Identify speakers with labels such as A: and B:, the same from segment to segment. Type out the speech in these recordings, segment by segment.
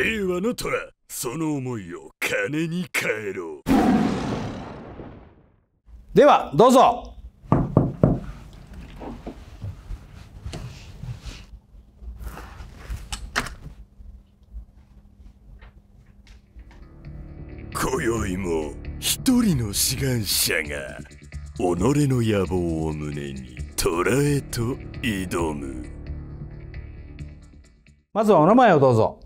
A: 令和の虎その思いを金に変えろではどうぞ今宵も一人の志願者が己の野望を胸に虎へと挑むまずはお名前をどうぞ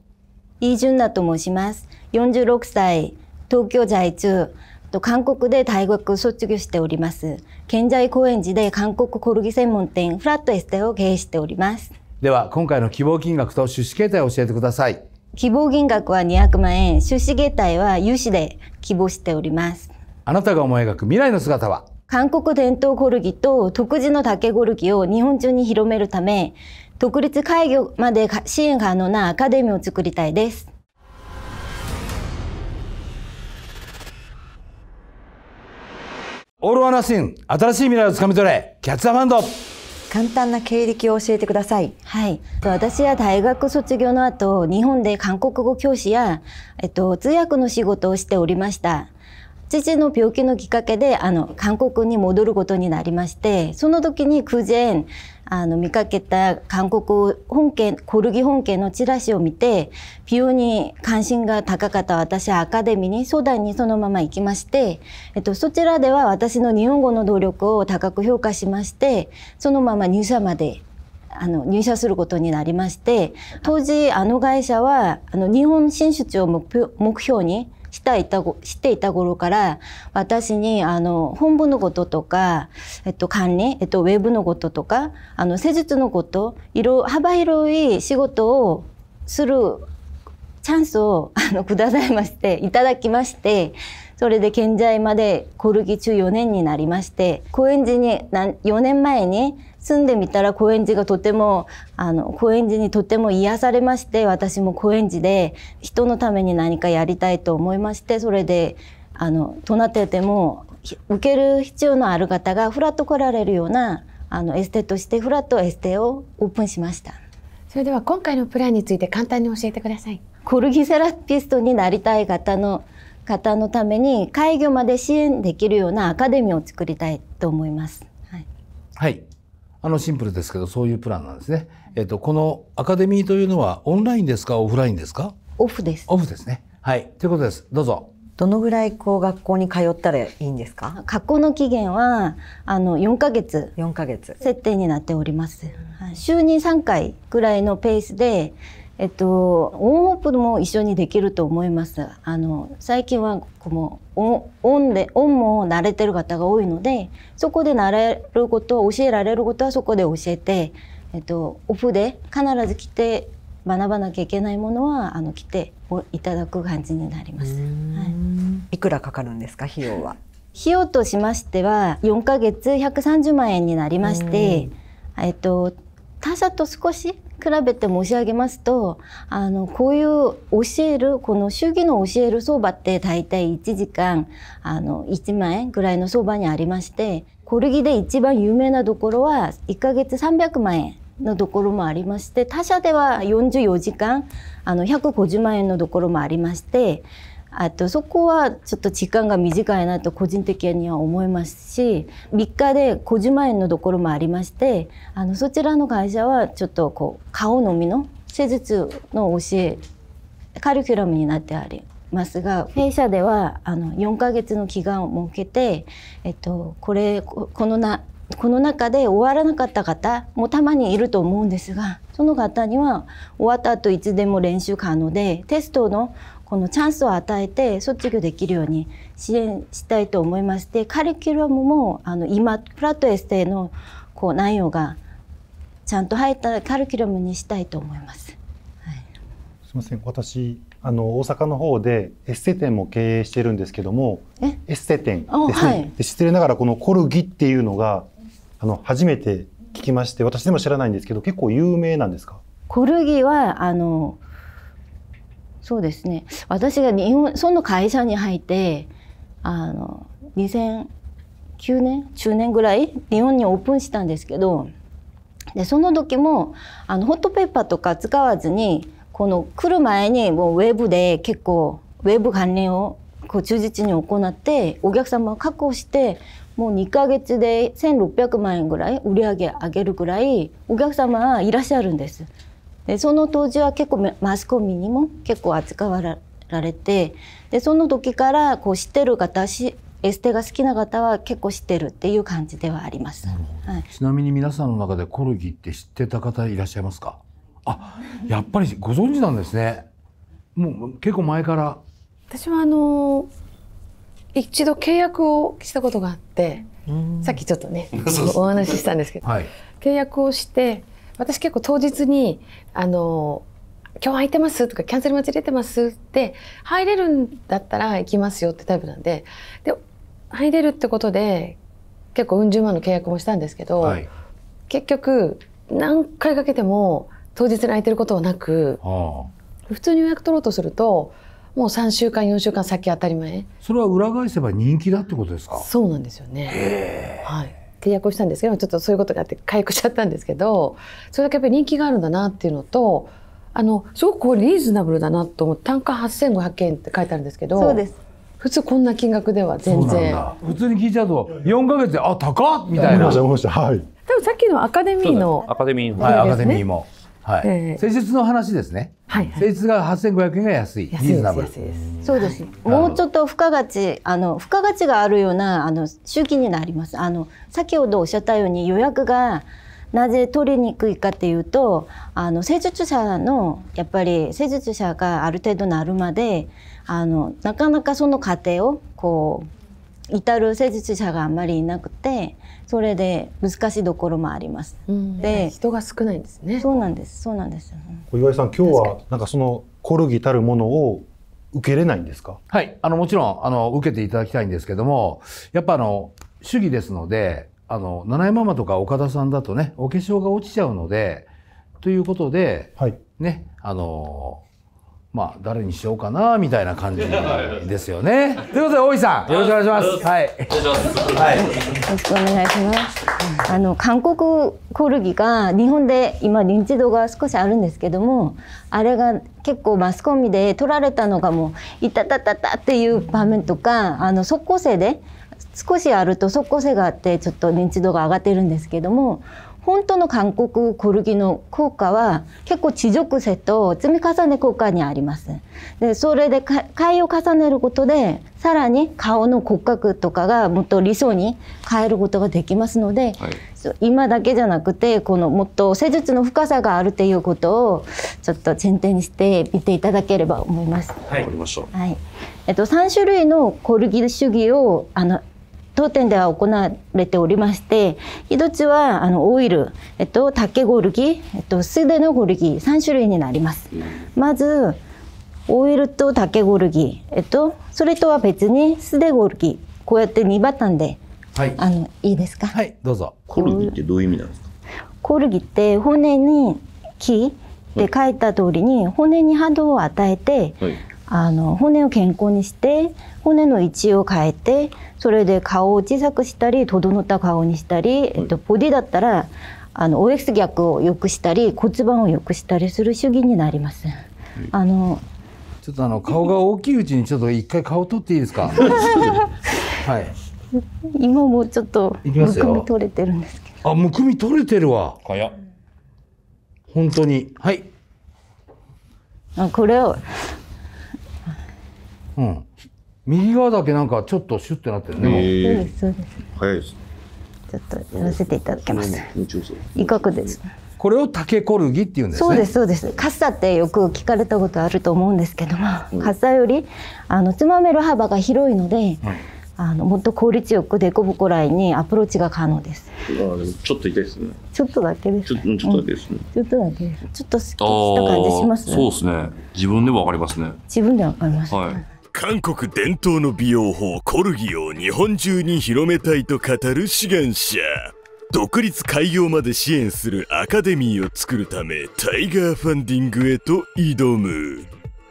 B: イ・ジュンナと申します。46歳、東京在住、韓国で大学卒業しております。現在高円寺で韓国コルギ専門店フラットエステを経営しております。
C: では、今回の希望金額と出資形態を教えてください。
B: 希望金額は200万円、出資形態は融資で希望しております。
C: あなたが思い描く未来の姿は
B: 韓国伝統コルギと独自の竹コルギを日本中に広めるため、独立開業まで支援可能なアカデミーを作りたいです。
C: オール・ア・ナシン、新しい未来をつかみ取れ、キャッツ・ア・ファンド
B: 簡単な経歴を教えてください。はい。私は大学卒業の後、日本で韓国語教師や、えっと、通訳の仕事をしておりました。父の病気のきっかけで、あの、韓国に戻ることになりまして、その時に偶然、あの見かけた韓国本家コルギ本家のチラシを見て美容に関心が高かった私はアカデミーに相談にそのまま行きまして、えっと、そちらでは私の日本語の努力を高く評価しましてそのまま入社まであの入社することになりまして当時あの会社はあの日本進出を目標にしていたしていた頃から私にあの本部のこととか、えっと、管理、えっと、ウェブのこととかあの施術のこといろ幅広い仕事をするチャンスをあのくださいましていただきましてそれで県在までコルギ中4年になりまして高円寺に4年前に住んでみたら高円寺がとてもあの高円寺にとても癒されまして私も高円寺で人のために何かやりたいと思いましてそれであのどなてても受ける必要のある方がふらっと来られるようなあのエステとしてふらっとエステをオープンしました。それでは今回のプランについて簡単に教えてください。コルギセラピストになりたい方の方のために開業まで支援できるようなアカデミーを作りたいと思います。はい、
C: はい、あのシンプルですけどそういうプランなんですね。えっ、とこのアカデミーというのはオンラインですかオフラインですか？オフです。オフですね。はい、ということです。どうぞ。
B: どのぐらいこう学校に通ったらいいんですか？学校の期限はあの四ヶ月、四ヶ月設定になっております。週に三回ぐらいのペースでえっと、オンオフも一緒にできると思います。あの最近はこのオオンでオンも慣れてる方が多いのでそこで慣れること教えられることはそこで教えて、えっと、オフで必ず来て学ばなきゃいけないものはあの来ていただく感じになります。は
D: い、いくらかかるんですか費用は
B: 費用としましては四ヶ月百三十万円になりまして、えっと、他社と少し比べて申し上げますとあのこういう教えるこの祝儀の教える相場って大体1時間あの1万円ぐらいの相場にありましてコルギで一番有名なところは1ヶ月300万円のところもありまして他社では44時間あの150万円のところもありましてあとそこはちょっと時間が短いなと個人的には思いますし3日で50万円のところもありましてあのそちらの会社はちょっとこう顔のみの施術の教えカリキュラムになってありますが弊社ではあの4ヶ月の期間を設けて、えっと、これこのなこの中で終わらなかった方もたまにいると思うんですがその方には終わった後いつでも練習可能でテストのこのチャンスを与えて卒業できるように支援したいと思いましてカリキュラムもあの今プラットエステのこう内容がちゃんと入ったカリキュラムにしたいと思います。はい、
E: すみません私あの大阪の方でエステ店も経営してるんですけどもエステ店ですね、はい、で失礼ながらこのコルギっていうのがあの初めて聞きまして私でも知らないんですけど結構有名なんですか
B: コルギはあのそうですね私が日本その会社に入ってあの2009年10年ぐらい日本にオープンしたんですけどでその時もあのホットペッパーとか使わずにこの来る前にもうウェブで結構ウェブ関連をこう忠実に行ってお客様を確保してもう2か月で1600万円ぐらい売り上げ上げるぐらいお客様はいらっしゃるんです。でその当時は結構マスコミにも結構扱わられてでその時からこう知ってる方しエステが好きな方は結構知ってるっていう感じではあります、はい、
C: ちなみに皆さんの中でコルギって知ってた方いらっしゃいますかあやっぱりご存知なんですねもう結構前から
F: 私はあの一度契約をしたことがあってさっきちょっとねお話ししたんですけど、はい、契約をして私結構当日にあの今日空いてますとかキャンセル待ち出てますって入れるんだったら行きますよってタイプなんでで入れるってことで結構うん十万の契約もしたんですけど、はい、結局何回かけても当日に空いてることはなく、はあ、普通に予約取ろうとするともう3週間4週間先当たり前
C: それは裏返せば人気だってことですかそうなんですよね
F: はい契約をしたんですけどちょっとそういうことがあって解約しちゃったんですけどそれだけやっぱり人気があるんだなっていうのとあのすごくリーズナブルだなと思って単価8500円って書いてあるんですけどそうです普通こんな金額では全然
C: 普通に聞いちゃうと4か月であ高っみたいな、はい、多分さ
B: っきのアカデミーの、ね、ア
C: カデミーも、はい、アカデミーもは
B: い施
F: 術の話
C: ですね。はい、はい、施術が8500円が安い。安いですです。
B: そうです。もうちょっと付加価値あの付加価値があるようなあの周期になります。あの先ほどおっしゃったように予約がなぜ取りにくいかっていうとあの施術者のやっぱり施術者がある程度なるまであのなかなかその過程をこう至る施術者があんまりいなくてそれで難しいところもあります。うん、で、人が少ないんですね。そうなんです。そうなんです。
E: うん、岩井さん、今日はなんかそのコルギたるものを受けれないんですか。はい、あのもちろんあ
C: の受けていただきたいんですけども、やっぱあの主義ですので、あの七重ママとか岡田さんだとね、お化粧が落ちちゃうので、ということで、はい、ね、あのまあ誰にしようかなみたいな感じですよね。ということで大井さんよろしくお願いします。はい。はい。よ
B: ろしくお願いします。あの韓国コルギが日本で今認知度が少しあるんですけども、あれが結構マスコミで取られたのがもういたたたたっていう場面とか、あの即効性で少しあると即効性があってちょっと認知度が上がってるんですけども。本当の韓国コルギの効果は結構持続性と積み重ね効果にあります。でそれで買いを重ねることでさらに顔の骨格とかがもっと理想に変えることができますので、はい、今だけじゃなくてこのもっと施術の深さがあるということをちょっと前提にして見ていただければ思います。はい、はいえっと、3種類のコルギ主義をあの当店では行われておりまして一つはあのオイル、えっと、竹ゴルギ、えっと、素手のゴルギ3種類になります。まずオイルと竹ゴルギ、えっと、それとは別に素手ゴルギこうやって2パターンで、はい、あのいいですかはい
C: どうぞコルギってどういう意味なんですか
B: コルギって骨に木って書いた通りに、骨に波動を与えて、はい、あの骨を健康にして骨の位置を変えてそれで顔を小さくしたり整った顔にしたり、えっと、ボディだったらあの OX 逆を良くしたり骨盤を良くしたりする主義になります。あの
C: ちょっとあの顔が大きいうちにちょっと一回顔取っていいですか。
B: はい。今もちょっとむくみ取れてるんですけ
C: ど。あむくみ取れてるわ。早。本当にはい。
B: あこれを。う
C: ん。右側だけなんかちょっとシュッてなってるね。そうですそうです。早いです。ちょっとやらせていただきます。威嚇です。これを竹コルギって言うんです、ね、そうですそうで
B: す。カッサってよく聞かれたことあると思うんですけども、うん、カッサよりあのつまめる幅が広いので。うんあのもっと効率よくデコボコラインにアプローチが可能です。あ
A: ちょっと痛いですね。
B: ちょっとだけです、ね、ちょっとだけですね、うん、ちょっとだけです。ちょっとすっきりした感じします、ね、そう
A: ですね。自分でもわかりますね。
B: 自分でわかり
A: ます、ね、はい。韓国伝統の美容法コルギを日本中に広めたいと語る志願者独立開業まで支援するアカデミーを作るためタイガーファンディングへと挑む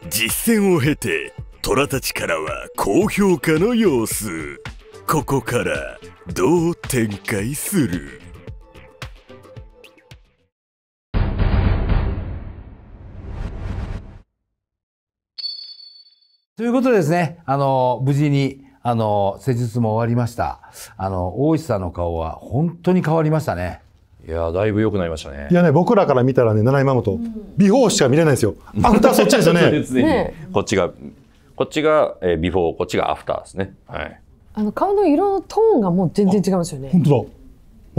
A: 実践を経て虎たちからは高評価の様子ここからどう展開する
C: ということでですね、あの、無事に、あの、施術も終わりました。あの、大石さんの顔は本当に変わりましたね。いやだいぶ良くなりましたね。い
E: やね、僕らから見たらね、七井真本、うん、ビフォーしか見れないですよ。アフターそっちですよ ね、
C: こっちが、こっちが、えー、ビフォー、こっちがアフターですね。はい。
D: あの、顔の色のトーンがもう全然違いますよね。本
E: 当だ。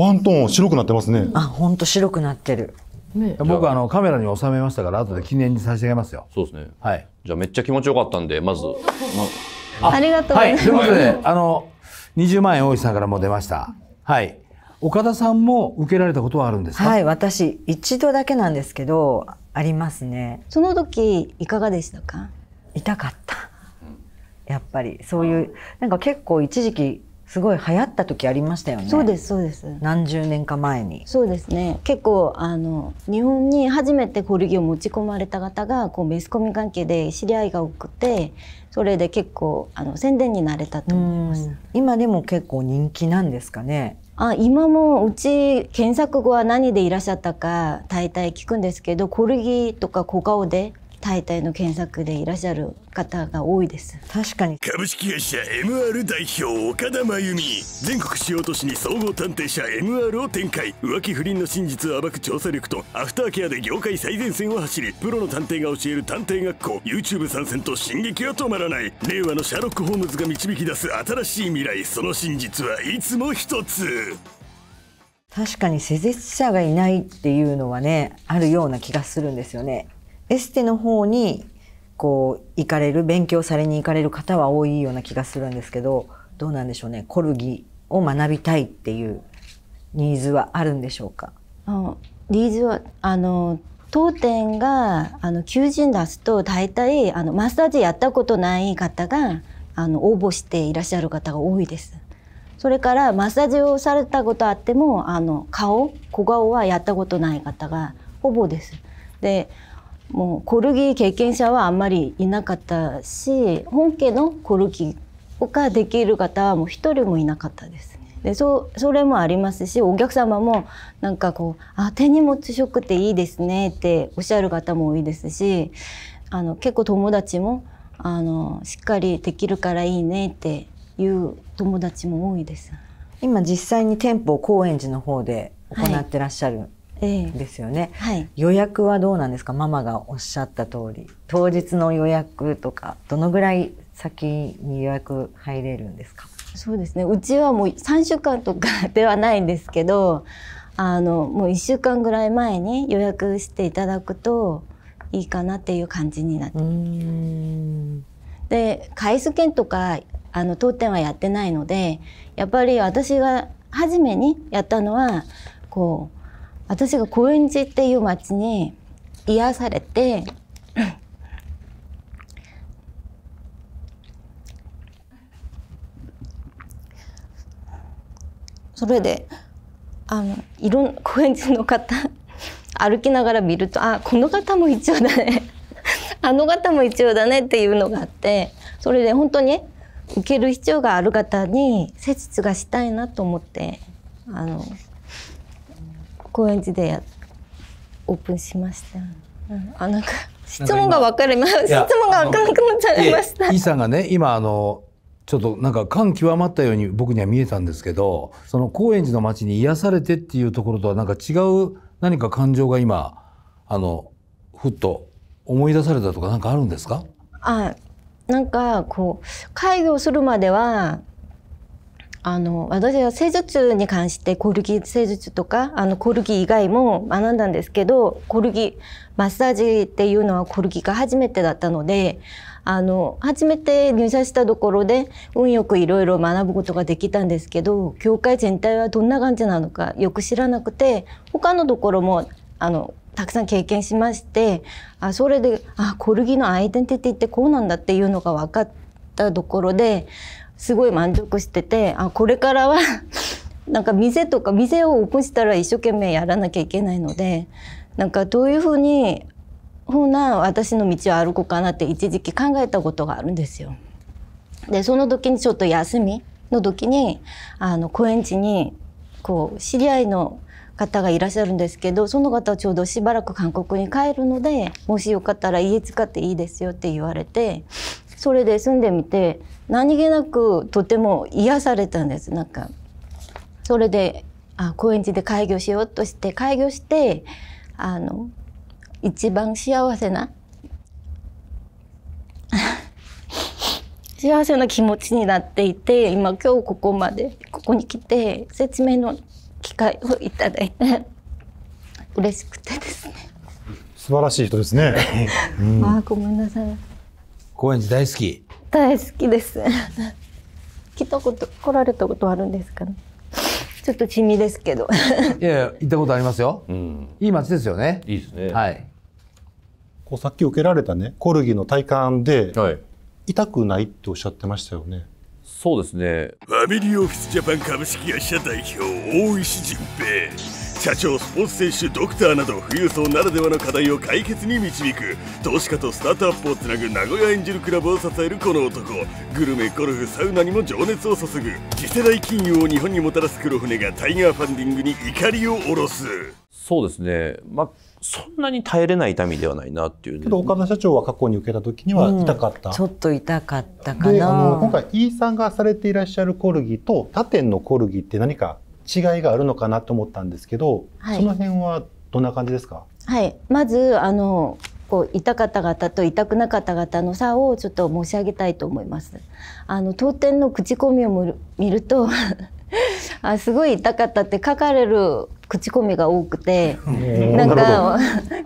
E: ワントー
C: ン白くなってますね。あ、
D: 本当白くなってる。ね、僕
C: あのカメラに収めましたから後で記念に差し上げますよ。そうですね。はい。じゃあめっちゃ気持ちよかったんで、まず。あ
B: りがとうございます。ということで、
C: あの、20万円大石さんからも出ました。はい。岡田さんも受けられたことはあるんですかはい、
D: 私、一度だけなんですけど、ありますね。その時、いかがでしたか痛かった。やっぱり、そういう、なんか結構一時期、すごい流行った時ありましたよね。そうですそうです。何十年か前に。
B: そうですね。結構あの日本に初めて古着を持ち込まれた方がこうメスコミ関係で知り合いが多くて、それで結構あの宣伝になれたと思います。今でも結構人気なんですかね。あ今もうち検索後は何でいらっしゃったか大体聞くんですけど古着とか小顔で大体の検索でいらっしゃる方が多いです確かに
A: 株式会社 MR 代表岡田真由美全国主要都市に総合探偵社 MR を展開浮気不倫の真実を暴く調査力とアフターケアで業界最前線を走りプロの探偵が教える探偵学校 YouTube 参戦と進撃は止まらない令和のシャーロック・ホームズが導き出す新しい未来その真実はいつも一つ
D: 確かに施術者がいないっていうのはねあるような気がするんですよねエステの方にこう行かれる勉強されに行かれる方は多いような気がするんですけどどうなんでしょうねコルギを学びたいっていうニーズはあるんでしょうか
B: ニーズはあの当店があの求人出すと大体あのマッサージやったことない方があの応募していらっしゃる方が多いです。それからマッサージをされたことあってもあの顔小顔はやったことない方がほぼです。でもうコルギ経験者はあんまりいなかったし本家のコルギができる方はもう一人もいなかったですね。でそそれもありますしお客様もなんかこう「あ手荷物ショッっていいですね」っておっしゃる方も多いですしあの結構友達もあのしっかりできるからいいねっていう友達も多いです。
D: 今実際に店舗高円寺の方で行ってらっしゃる、はいですよね、えーはい、予約はどうなんですかママがおっしゃった通り当日の予約とかどのぐらい先に予約
B: 入れるんですかそうですねうちはもう3週間とかではないんですけどあのもう1週間ぐらい前に予約していただくといいかなっていう感じになってで回数券とかあの当店はやってないのでやっぱり私が初めにやったのはこう私が高円寺っていう町に癒されてそれであのいろん高円寺の方歩きながら見るとあこの方も一応だね あの方も一応だねっていうのがあってそれで本当に受ける必要がある方に施術がしたいなと思ってあの高円寺でやオープンしました、うん、あなんか
C: 質問が分かります。質問が分からなくなっちゃいましたイさんがね今あのちょっとなんか感極まったように僕には見えたんですけどその高円寺の街に癒されてっていうところとはなんか違う何か感情が今あのふっと思い出されたとかなんかあるんですか
B: あなんかこう介護するまではあの私は施術に関してコルギ施術とかあのコルギ以外も学んだんですけどコルギマッサージっていうのはコルギが初めてだったのであの初めて入社したところで運よくいろいろ学ぶことができたんですけど教会全体はどんな感じなのかよく知らなくて他のところもあのたくさん経験しましてあそれであコルギのアイデンティティってこうなんだっていうのが分かったところですごい満足しててあこれからは なんか店とか店をオープンしたら一生懸命やらなきゃいけないのでなんかどういうふうにほうな私の道を歩こうかなって一時期考えたことがあるんですよ。でその時にちょっと休みの時にあの公園地にこう知り合いの方がいらっしゃるんですけどその方はちょうどしばらく韓国に帰るのでもしよかったら家使っていいですよって言われてそれで住んでみて何気なくとても癒されたんですなんかそれであ高円寺で開業しようとして開業してあの一番幸せな幸せな気持ちになっていて今今日ここまでここに来て説明の機会をいただいて嬉しくてですね
E: 素晴らしい人ですね、う
C: ん、あ
B: ごめんなさい
E: 高円寺大好き
B: 大好きです 来たこと来られたことあるんですかねちょっと地味ですけど
C: い
E: やいや行ったことありますよ、うん、いい街ですよねいいですねはいこうさっき受けられたねコルギの体感で、はい、痛くないっておっしゃってましたよね
C: そうですね
A: ファミリーオフィスジャパン株式会社代表大石純平社長スポーツ選手ドクターなど富裕層ならではの課題を解決に導く投資家とスタートアップをつなぐ名古屋エンジェルクラブを支えるこの男グルメゴルフサウナにも情熱を注ぐ次世代金融を日本にもたらす黒船がタイガーファンディングに怒りを下ろす
C: そうですね、まあそんなに耐えれない痛みではないなっていう、
E: けど岡田社長は過去に受けた時には痛かった、うん、ちょっと痛かったかなであの今回 E さんがされていらっしゃるコルギと他店のコルギって何か違いがあるのかなと思ったんですけど、はい、その辺はどんな感じですか
B: はいまずあのこう痛かった方と痛くなかった方の差をちょっと申し上げたいと思います。あの当店の口コミを見ると あすごい痛かったって書かれる口コミが多くて
D: なんか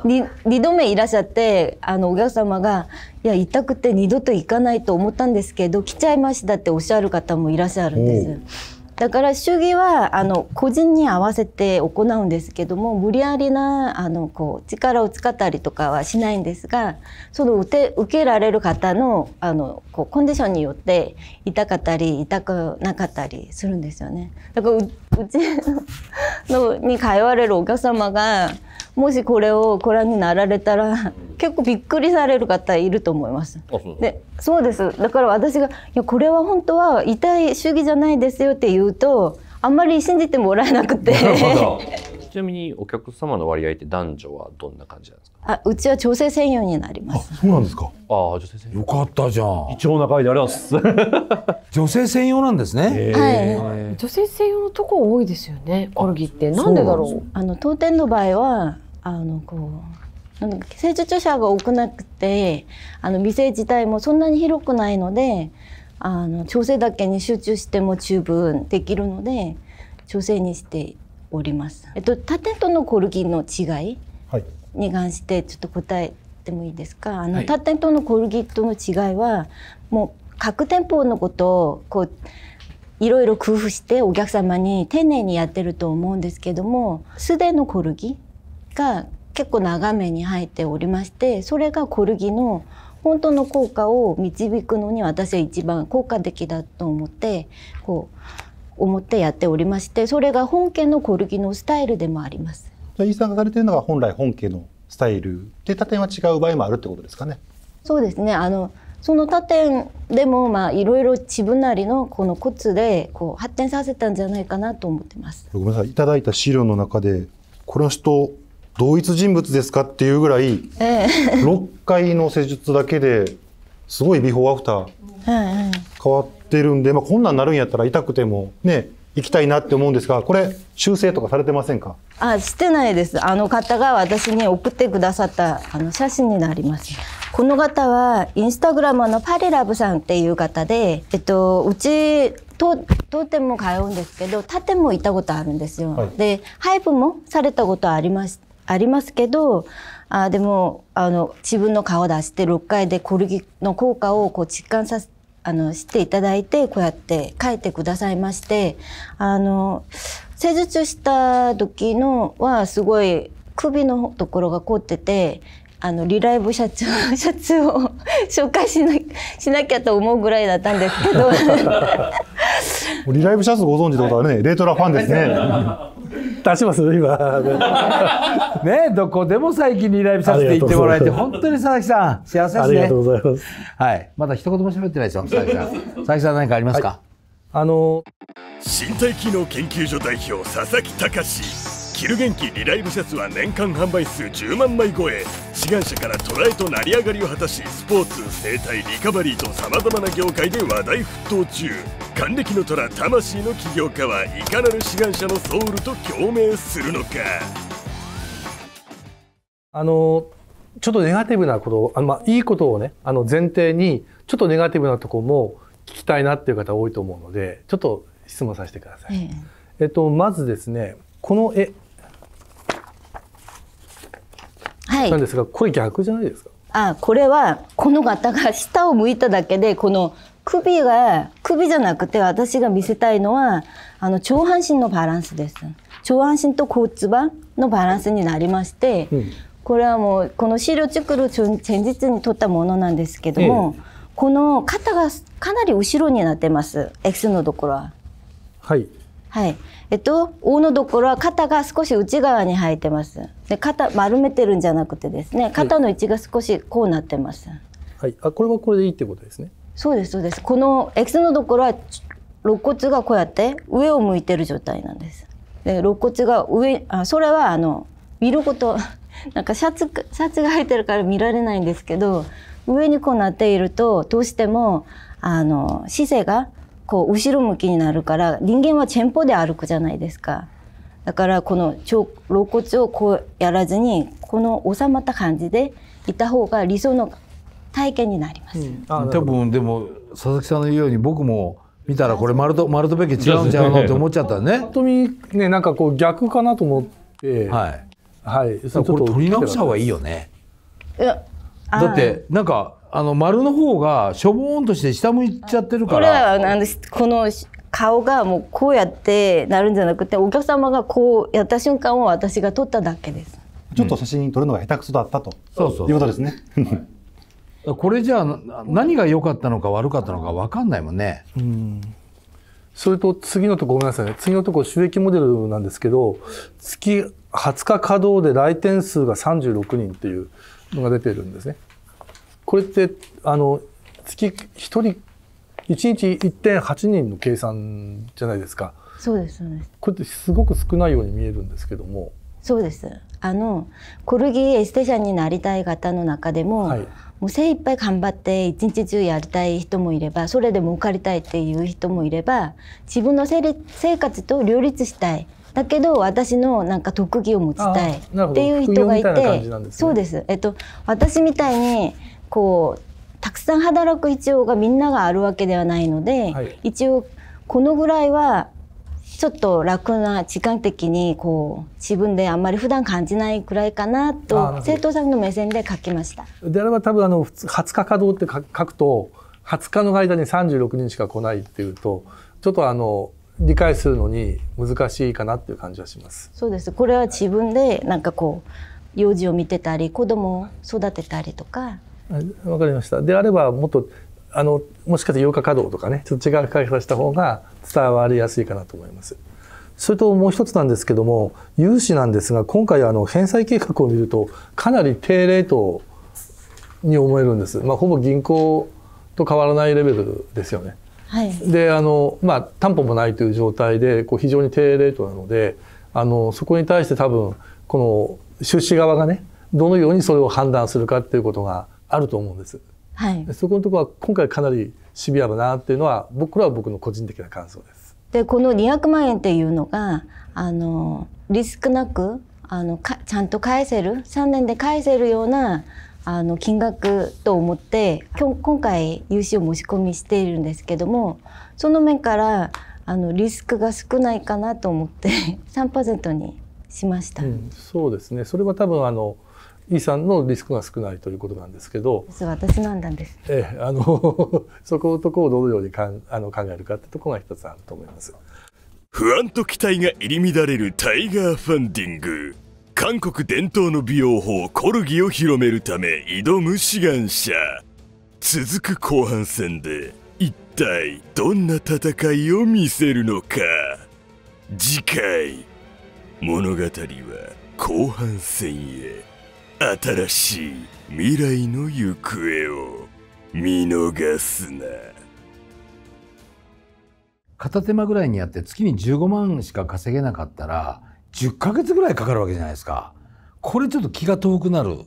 B: 2, 2度目いらっしゃってあのお客様が「いや痛くて二度と行かないと思ったんですけど来ちゃいました」っておっしゃる方もいらっしゃるんです。だから主義はあの個人に合わせて行うんですけども無理やりなあのこう力を使ったりとかはしないんですがその受け受けられる方のあのこうコンディションによって痛かったり痛くなかったりするんですよね。だからうちの に通われるお客様がもしこれをご覧になられたら結構びっくりされる方いると思います。そうでそうですだから私が「いやこれは本当は痛い主義じゃないですよ」って言うとあんまり信じてもらえなくて。
C: ちなみにお客様の割合って男女はどんな感じなんで
B: すか。あ、うちは女性専用になりま
E: す。そうなんですか。
C: あ女性専用。よかったじゃん。一応仲いいであります。
E: 女
C: 性専用なんですね。はい。
B: 女性専用のとこ多いですよね。コルギってなんでだろう。あの当店の場合はあのこうなんか施術者が多くなくてあの店自体もそんなに広くないのであの調整だけに集中しても十分できるので調整にしております。えっと、縦とのコルギの違いに関してちょっと答えてもいいですか。あの、縦とのコルギとの違いはもう各店舗のことをこういろいろ工夫してお客様に丁寧にやってると思うんですけども素手のコルギが結構長めに入っておりましてそれがコルギの本当の効果を導くのに私は一番効果的だと思ってこう思ってやっておりましてそれが本家のコルギのスタイルでもあります。
E: 飯さんがされてるのは本来本家のスタイルで他店は違う場合もあるってこと
B: ですかね。そうですねあのその他店でもまあいろいろ自分なりのこのコツでこう発展させたんじゃないかなと思ってます。
E: ごめんなさいいただいた資料の中でこのと同一人物ですかっていうぐらい、えー、6回の施術だけですごいビフォーアフター変わってるんで、まあ、こんなんなるんやったら痛くてもね行きたいなって思うんですがこれ修正とかされてませんか
B: あしてないですあの方が私に送ってくださったあの写真になりますこの方はインスタグラマーのパリラブさんっていう方で、えっと、うち当店も通うんですけど他店も行ったことあるんですよ、はい、で配布もされたことありましてありますけどあでもあの自分の顔出して6回でルギの効果をこう実感させあのしていただいてこうやって帰いてくださいましてあの施術した時のはすごい首のところが凝っててあのリライブシャツシャツを 紹介しなしなきゃと思うぐらいだったんですけど
E: リライブシャツご存知ってことはね、はい、レトラファンですね。出します今 ねどこでも最近にライ
A: ブさせていってもらえて本
E: 当に佐々木
C: さん幸せですねありがとうございますはいまだ一言も喋ってないですよ佐々木さん佐々木さん何かありますか、はい、
A: あの身体機能研究所代表佐々木隆キル元気リライブシャツは年間販売数10万枚超え志願者からトライと成り上がりを果たしスポーツ生態リカバリーとさまざまな業界で話題沸騰中還暦の虎魂の起業家はいかなる志願者のソウルと共鳴するの
B: か
F: あのちょっとネガティブなことあまあ、いいことをねあの前提にちょっとネガティブなとこも聞きたいなっていう方多いと思うのでちょっと質問させてください。
B: ええ
F: えっと、まずですねこの絵なんですが、これ逆じゃないですか
B: あこれはこの方が下を向いただけでこの首が首じゃなくて私が見せたいのはあの上半身のバランスです上半身と骨盤のバランスになりまして、うん、これはもうこの資料作る前日に撮ったものなんですけども、ええ、この肩がかなり後ろになってます X のところは。はいはい。えっと、大のところは肩が少し内側に入ってます。で、肩丸めてるんじゃなくてですね、肩の位置が少しこうなってます。
F: はい。あ、これはこれでいいってことですね。
B: そうですそうです。このエクスのところは肋骨がこうやって上を向いてる状態なんです。で、肋骨が上、あ、それはあの見ること、なんかシャツシャツが入ってるから見られないんですけど、上にこうなっているとどうしてもあの姿勢がこう後ろ向きになるから人間は前方で歩くじゃないですかだからこの肋骨をこうやらずにこの収まった感じでいた方が理想の体験になります、うん、あ多
C: 分でも佐々木さんの言うように僕も見たらこれ丸と丸とべき違うんちゃうのって思っちゃったね。本当にねなんかこう逆かなと思って、はいはい、これ取り直した方がいいよね。
B: だって
C: なんかあの丸の方がしょぼーんとして下向いちゃってるから。これは
B: あのこの顔がもうこうやってなるんじゃなくてお客様がこうやった瞬間を私が撮っただけです。
E: ちょっと写真撮るのが下手くそだったと、そうそういうことですね。
C: これじゃあ何が良かったのか悪かったのか分かんないもんね。
B: うん
F: それと次のとこごめんなさい次のとこ収益モデルなんですけど、月20日稼働で来店数が36人っていうのが出てるんですね。これってあの月1人1日1.8人の計算じゃないですか。そうですそこれってすごく少ないように見えるんですけども。
B: そうです。あのコルギーエステシャンになりたい方の中でも、はい、もう精一杯頑張って一日中やりたい人もいれば、それでも受かりたいっていう人もいれば、自分の生活と両立したい。だけど私のなんか特技を持ちたいっていう人がいて、ね、そうです。えっと私みたいにこうたくさん働く必要がみんながあるわけではないので、はい、一応このぐらいはちょっと楽な時間的にこう自分であんまり普段感じないくらいかなと生徒さんの目線で書きましたであれば多
F: 分あの20日稼働って書くと20日の間に36人しか来ないっていうとちょっとあの理解するのに難しいかなっていう感じはします。
B: そうですこれは自分でなんかこう幼児を見てたり子供を育てたりとか
F: わかりました。であればもっとあのもしかして8日稼働とかねちょっと違う書き方した方が伝わりやすいかなと思います。それともう一つなんですけども融資なんですが今回あの返済計画を見るとかなり低レートに思えるんです。まあ、ほぼ銀行と変わらないレベルですよね。はい、であの、まあ、担保もないという状態でこう非常に低レートなのであのそこに対して多分この出資側がねどのようにそれを判断するかっていうことがあると思うんです。はい、そこのところは今回かなりシビアだなっていうのは僕らは僕の個人的な感想です。
B: でこの200万円っていうのがあのリスクなくあのかちゃんと返せる3年で返せるようなあの金額と思って今回融資を申し込みしているんですけどもその面からあのリスクが少ないかなと思って3% にしました、
F: うん、そうですねそれは多分あのイさんのリスクが少ないということなんですけど
B: 私の判断です、
A: えあの そことこをどのようにかんあの考えるかってとこが一つあると思います不安と期待が入り乱れるタイガーファンディング韓国伝統の美容法コルギを広めるため挑む志願者続く後半戦で一体どんな戦いを見せるのか次回物語は後半戦へ。新しい未来の行方を見逃すな
C: 片手間ぐらいにやって月に15万しか稼げなかったら10ヶ月ぐらいかかるわけじゃないですかこれちょっと気が遠くなる